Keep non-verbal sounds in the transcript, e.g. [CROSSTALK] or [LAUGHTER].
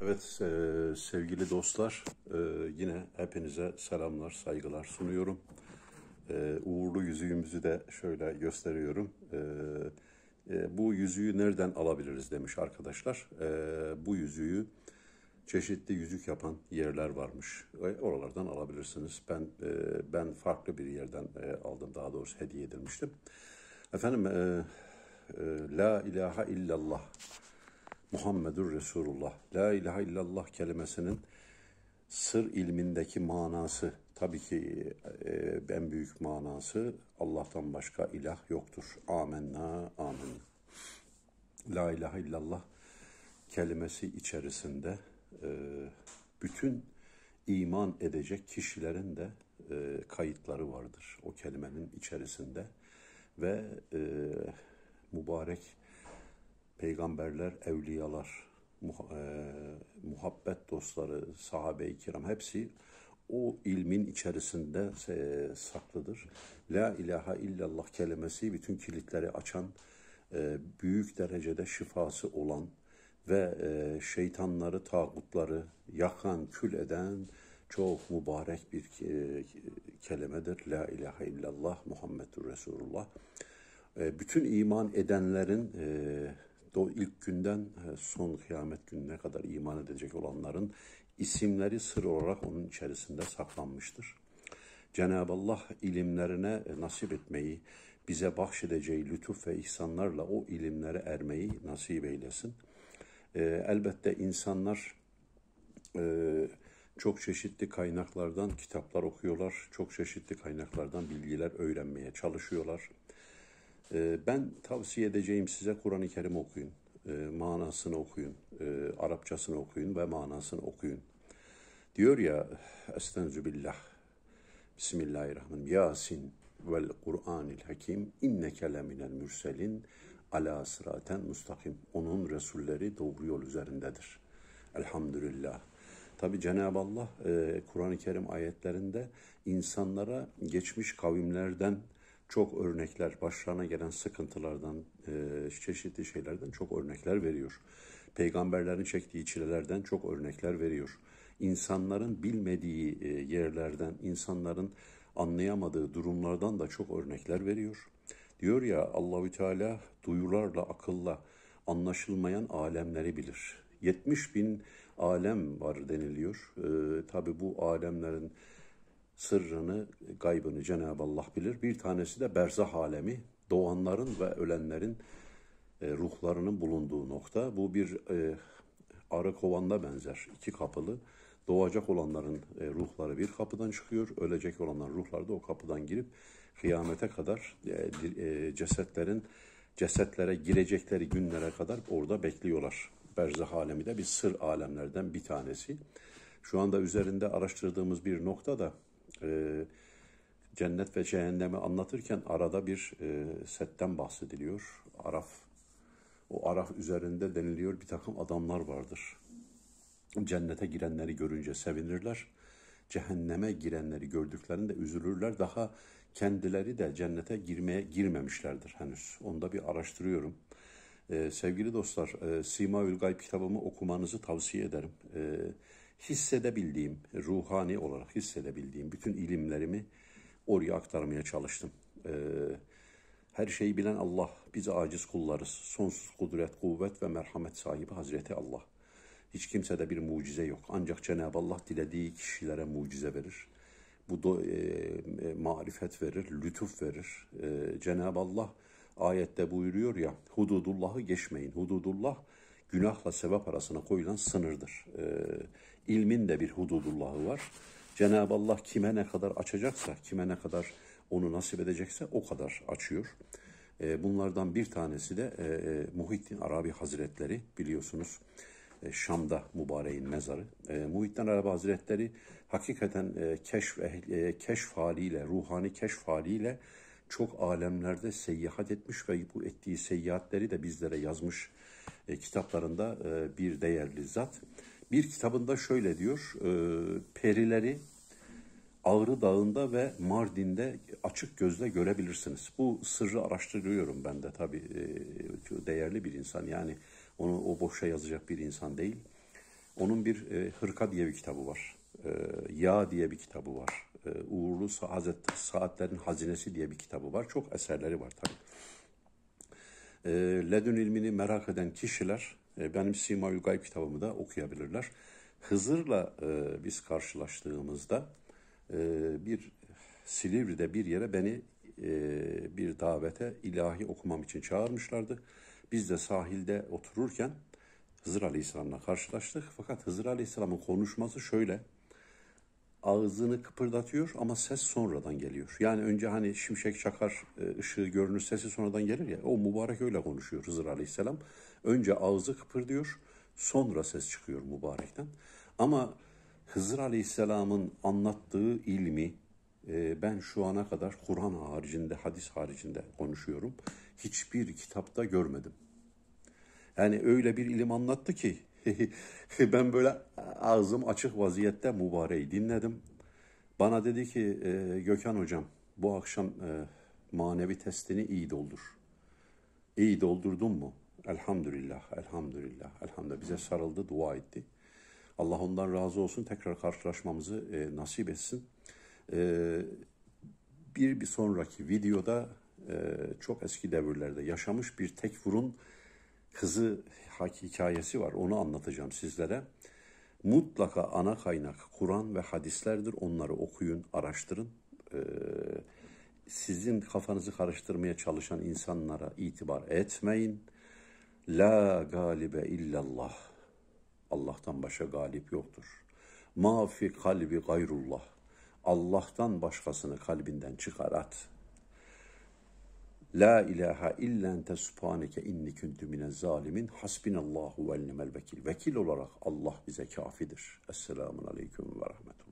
Evet e, sevgili dostlar e, yine hepinize selamlar saygılar sunuyorum. E, uğurlu yüzüğümüzü de şöyle gösteriyorum. E, e, bu yüzüğü nereden alabiliriz demiş arkadaşlar. E, bu yüzüğü çeşitli yüzük yapan yerler varmış. E, oralardan alabilirsiniz. Ben e, ben farklı bir yerden e, aldım daha doğrusu hediye edilmiştim. Efendim e, e, La ilahe illallah Muhammedur Resulullah. La ilahe illallah kelimesinin sır ilmindeki manası tabii ki e, en büyük manası Allah'tan başka ilah yoktur. Amenna amin. La ilahe illallah kelimesi içerisinde e, bütün iman edecek kişilerin de e, kayıtları vardır o kelimenin içerisinde ve e, mübarek peygamberler, evliyalar, e, muhabbet dostları, sahabe-i kiram hepsi o ilmin içerisinde e, saklıdır. La ilahe illallah kelimesi bütün kilitleri açan, e, büyük derecede şifası olan ve şeytanları, tağutları yakan, kül eden çok mübarek bir e, kelimedir. La ilahe illallah Muhammedur Resulullah. bütün iman edenlerin e, o ilk günden e, son kıyamet gününe kadar iman edecek olanların isimleri sır olarak onun içerisinde saklanmıştır. Cenab-ı Allah ilimlerine e, nasip etmeyi, bize bahşedeceği lütuf ve ihsanlarla o ilimlere ermeyi nasip eylesin. E, elbette insanlar çok çeşitli kaynaklardan kitaplar okuyorlar, çok çeşitli kaynaklardan bilgiler öğrenmeye çalışıyorlar. Ee, ben tavsiye edeceğim size Kur'an-ı Kerim okuyun. Ee, manasını okuyun. Ee, Arapçasını okuyun ve manasını okuyun. Diyor ya Estenzu billah Bismillahirrahmanirrahim Yasin vel Kur'anil Hakim inneke leminel mürselin ala sıraten mustakim. Onun Resulleri doğru yol üzerindedir. Elhamdülillah. Tabi Cenab-ı Allah e, Kur'an-ı Kerim ayetlerinde insanlara geçmiş kavimlerden çok örnekler, başlarına gelen sıkıntılardan, e, çeşitli şeylerden çok örnekler veriyor. Peygamberlerin çektiği çilelerden çok örnekler veriyor. İnsanların bilmediği e, yerlerden, insanların anlayamadığı durumlardan da çok örnekler veriyor. Diyor ya Allahü Teala duyularla, akılla anlaşılmayan alemleri bilir. 70 bin alem var deniliyor. Ee, Tabi bu alemlerin sırrını, gaybını Cenab-ı Allah bilir. Bir tanesi de berzah alemi, doğanların ve ölenlerin e, ruhlarının bulunduğu nokta. Bu bir e, arı kovanına benzer, iki kapılı. Doğacak olanların e, ruhları bir kapıdan çıkıyor, ölecek olanların ruhları da o kapıdan girip kıyamete kadar e, cesetlerin cesetlere girecekleri günlere kadar orada bekliyorlar. Berzah alemi de bir sır alemlerden bir tanesi. Şu anda üzerinde araştırdığımız bir nokta da ee, cennet ve cehennemi anlatırken arada bir e, setten bahsediliyor. Araf, o Araf üzerinde deniliyor bir takım adamlar vardır. Cennete girenleri görünce sevinirler. Cehenneme girenleri gördüklerinde üzülürler. Daha kendileri de cennete girmeye girmemişlerdir henüz. Onu da bir araştırıyorum. Ee, sevgili dostlar, e, Simaül Gayb kitabımı okumanızı tavsiye ederim. Ee, hissedebildiğim, ruhani olarak hissedebildiğim bütün ilimlerimi oraya aktarmaya çalıştım. Ee, her şeyi bilen Allah, biz aciz kullarız. Sonsuz kudret, kuvvet ve merhamet sahibi Hazreti Allah. Hiç kimsede bir mucize yok. Ancak Cenab-ı Allah dilediği kişilere mucize verir. Bu da e, e, marifet verir, lütuf verir. E, Cenab-ı Allah ayette buyuruyor ya, hududullahı geçmeyin. Hududullah, günahla sevap arasına koyulan sınırdır. E, ilmin de bir hududullahı var. Cenab-ı Allah kime ne kadar açacaksa, kime ne kadar onu nasip edecekse o kadar açıyor. E, bunlardan bir tanesi de e, e Muhittin Arabi Hazretleri biliyorsunuz. E, Şam'da mübareğin mezarı. E, Muhittin Arabi Hazretleri hakikaten e, keşf, e, keşf haliyle, ruhani keşf haliyle çok alemlerde seyahat etmiş ve bu ettiği seyahatleri de bizlere yazmış e, kitaplarında e, bir değerli zat. Bir kitabında şöyle diyor, e, perileri Ağrı Dağı'nda ve Mardin'de açık gözle görebilirsiniz. Bu sırrı araştırıyorum ben de tabii e, değerli bir insan yani onu o boşa yazacak bir insan değil. Onun bir e, Hırka diye bir kitabı var e, ee, Yağ diye bir kitabı var. E, Uğurlu Saat, Saatlerin Hazinesi diye bir kitabı var. Çok eserleri var tabii. E, ee, Ledün ilmini merak eden kişiler e, benim Simayül Gayb kitabımı da okuyabilirler. Hızır'la e, biz karşılaştığımızda e, bir Silivri'de bir yere beni e, bir davete ilahi okumam için çağırmışlardı. Biz de sahilde otururken Hızır Aleyhisselam'la karşılaştık. Fakat Hızır Aleyhisselam'ın konuşması şöyle ağzını kıpırdatıyor ama ses sonradan geliyor. Yani önce hani şimşek çakar e, ışığı görünür sesi sonradan gelir ya o mübarek öyle konuşuyor Hızır Aleyhisselam. Önce ağzı kıpırdıyor sonra ses çıkıyor mübarekten. Ama Hızır Aleyhisselam'ın anlattığı ilmi e, ben şu ana kadar Kur'an haricinde, hadis haricinde konuşuyorum. Hiçbir kitapta görmedim. Yani öyle bir ilim anlattı ki [LAUGHS] ben böyle ağzım açık vaziyette mübareği dinledim. Bana dedi ki e, Gökhan hocam bu akşam e, manevi testini iyi doldur. İyi doldurdun mu? Elhamdülillah, elhamdülillah, elhamdülillah. Bize sarıldı, dua etti. Allah ondan razı olsun. Tekrar karşılaşmamızı e, nasip etsin. E, bir, bir sonraki videoda e, çok eski devirlerde yaşamış bir tekfurun kızı hikayesi var. Onu anlatacağım sizlere. Mutlaka ana kaynak Kur'an ve hadislerdir. Onları okuyun, araştırın. Ee, sizin kafanızı karıştırmaya çalışan insanlara itibar etmeyin. La galibe illallah. Allah'tan başka galip yoktur. Ma kalbi gayrullah. Allah'tan başkasını kalbinden çıkar at. La ilahe illente subhaneke inni kuntu mine zalimin hasbinallahu ve ni'mel vekil. Vekil olarak Allah bize kafidir. Esselamun aleyküm ve rahmetullah.